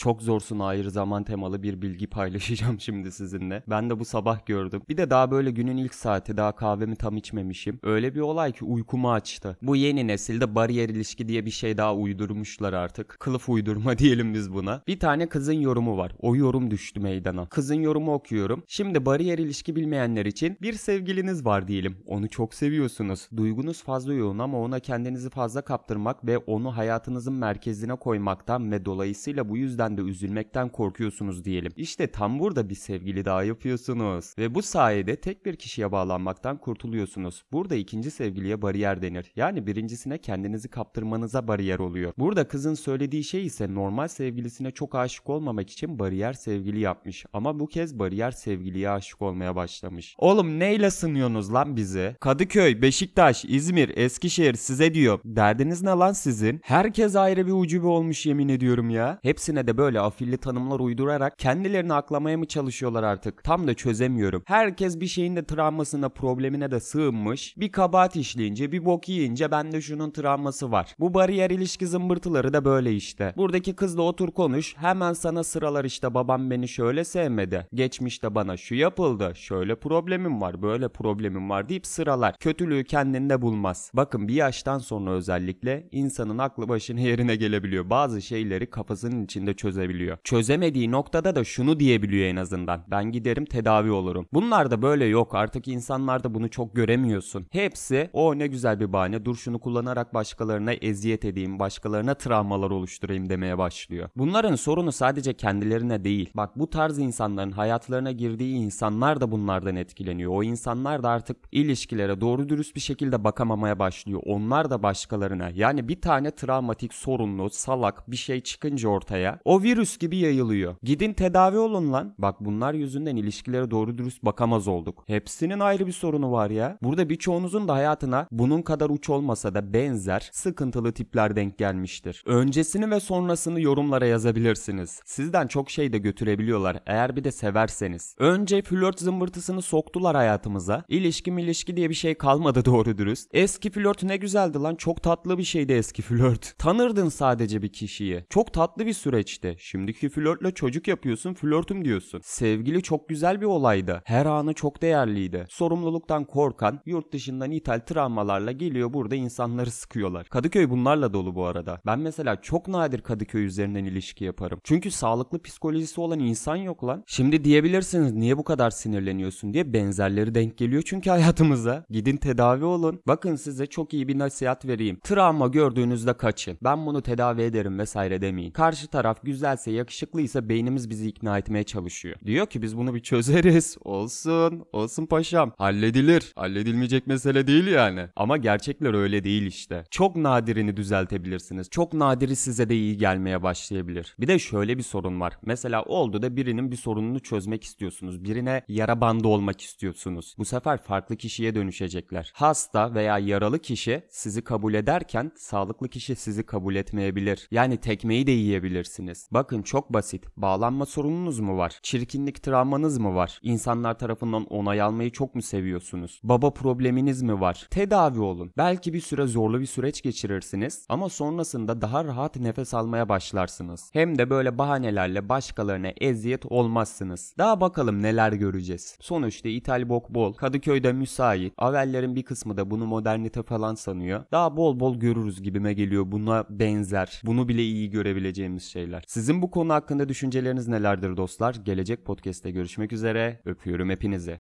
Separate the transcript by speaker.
Speaker 1: çok zorsun ayrı zaman temalı bir bilgi paylaşacağım şimdi sizinle. Ben de bu sabah gördüm. Bir de daha böyle günün ilk saati daha kahvemi tam içmemişim. Öyle bir olay ki uykumu açtı. Bu yeni nesilde bariyer ilişki diye bir şey daha uydurmuşlar artık. Kılıf uydurma diyelim biz buna. Bir tane kızın yorumu var. O yorum düştü meydana. Kızın yorumu okuyorum. Şimdi bariyer ilişki bilmeyenler için bir sevgiliniz var diyelim. Onu çok seviyorsunuz. Duygunuz fazla yoğun ama ona kendinizi fazla kaptırmak ve onu hayatınızın merkezine koymaktan ve dolayısıyla bu yüzden bazen de üzülmekten korkuyorsunuz diyelim. İşte tam burada bir sevgili daha yapıyorsunuz. Ve bu sayede tek bir kişiye bağlanmaktan kurtuluyorsunuz. Burada ikinci sevgiliye bariyer denir. Yani birincisine kendinizi kaptırmanıza bariyer oluyor. Burada kızın söylediği şey ise normal sevgilisine çok aşık olmamak için bariyer sevgili yapmış. Ama bu kez bariyer sevgiliye aşık olmaya başlamış. Oğlum neyle sınıyorsunuz lan bizi? Kadıköy, Beşiktaş, İzmir, Eskişehir size diyor. Derdiniz ne lan sizin? Herkes ayrı bir ucube olmuş yemin ediyorum ya. Hepsine de böyle afilli tanımlar uydurarak kendilerini aklamaya mı çalışıyorlar artık? Tam da çözemiyorum. Herkes bir şeyin de travmasına problemine de sığınmış. Bir kabahat işleyince bir bok yiyince bende şunun travması var. Bu bariyer ilişki zımbırtıları da böyle işte. Buradaki kızla otur konuş hemen sana sıralar işte babam beni şöyle sevmedi. Geçmişte bana şu yapıldı. Şöyle problemim var böyle problemim var deyip sıralar. Kötülüğü kendinde bulmaz. Bakın bir yaştan sonra özellikle insanın aklı başına yerine gelebiliyor. Bazı şeyleri kafasının içinde çöz çözebiliyor. Çözemediği noktada da şunu diyebiliyor en azından. Ben giderim tedavi olurum. Bunlar da böyle yok. Artık insanlarda bunu çok göremiyorsun. Hepsi o ne güzel bir bahane. Dur şunu kullanarak başkalarına eziyet edeyim, başkalarına travmalar oluşturayım demeye başlıyor. Bunların sorunu sadece kendilerine değil. Bak bu tarz insanların hayatlarına girdiği insanlar da bunlardan etkileniyor. O insanlar da artık ilişkilere doğru dürüst bir şekilde bakamamaya başlıyor. Onlar da başkalarına yani bir tane travmatik sorunlu salak bir şey çıkınca ortaya o o virüs gibi yayılıyor. Gidin tedavi olun lan. Bak bunlar yüzünden ilişkilere doğru dürüst bakamaz olduk. Hepsinin ayrı bir sorunu var ya. Burada birçoğunuzun da hayatına bunun kadar uç olmasa da benzer sıkıntılı tipler denk gelmiştir. Öncesini ve sonrasını yorumlara yazabilirsiniz. Sizden çok şey de götürebiliyorlar eğer bir de severseniz. Önce flört zımbırtısını soktular hayatımıza. İlişki ilişki diye bir şey kalmadı doğru dürüst. Eski flört ne güzeldi lan çok tatlı bir şeydi eski flört. Tanırdın sadece bir kişiyi. Çok tatlı bir süreçti işte. Şimdiki flörtle çocuk yapıyorsun flörtüm diyorsun. Sevgili çok güzel bir olaydı. Her anı çok değerliydi. Sorumluluktan korkan yurt dışından ithal travmalarla geliyor burada insanları sıkıyorlar. Kadıköy bunlarla dolu bu arada. Ben mesela çok nadir Kadıköy üzerinden ilişki yaparım. Çünkü sağlıklı psikolojisi olan insan yok lan. Şimdi diyebilirsiniz niye bu kadar sinirleniyorsun diye benzerleri denk geliyor çünkü hayatımıza. Gidin tedavi olun. Bakın size çok iyi bir nasihat vereyim. Travma gördüğünüzde kaçın. Ben bunu tedavi ederim vesaire demeyin. Karşı taraf güzel güzelse, yakışıklıysa beynimiz bizi ikna etmeye çalışıyor. Diyor ki biz bunu bir çözeriz. Olsun, olsun paşam. Halledilir. Halledilmeyecek mesele değil yani. Ama gerçekler öyle değil işte. Çok nadirini düzeltebilirsiniz. Çok nadiri size de iyi gelmeye başlayabilir. Bir de şöyle bir sorun var. Mesela oldu da birinin bir sorununu çözmek istiyorsunuz. Birine yara bandı olmak istiyorsunuz. Bu sefer farklı kişiye dönüşecekler. Hasta veya yaralı kişi sizi kabul ederken sağlıklı kişi sizi kabul etmeyebilir. Yani tekmeyi de yiyebilirsiniz. Bakın çok basit. Bağlanma sorununuz mu var? Çirkinlik travmanız mı var? İnsanlar tarafından onay almayı çok mu seviyorsunuz? Baba probleminiz mi var? Tedavi olun. Belki bir süre zorlu bir süreç geçirirsiniz ama sonrasında daha rahat nefes almaya başlarsınız. Hem de böyle bahanelerle başkalarına eziyet olmazsınız. Daha bakalım neler göreceğiz. Sonuçta ithal bok bol. Kadıköy'de müsait. Avellerin bir kısmı da bunu modernite falan sanıyor. Daha bol bol görürüz gibime geliyor. Buna benzer. Bunu bile iyi görebileceğimiz şeyler. Sizin bu konu hakkında düşünceleriniz nelerdir dostlar? Gelecek podcast'te görüşmek üzere. Öpüyorum hepinizi.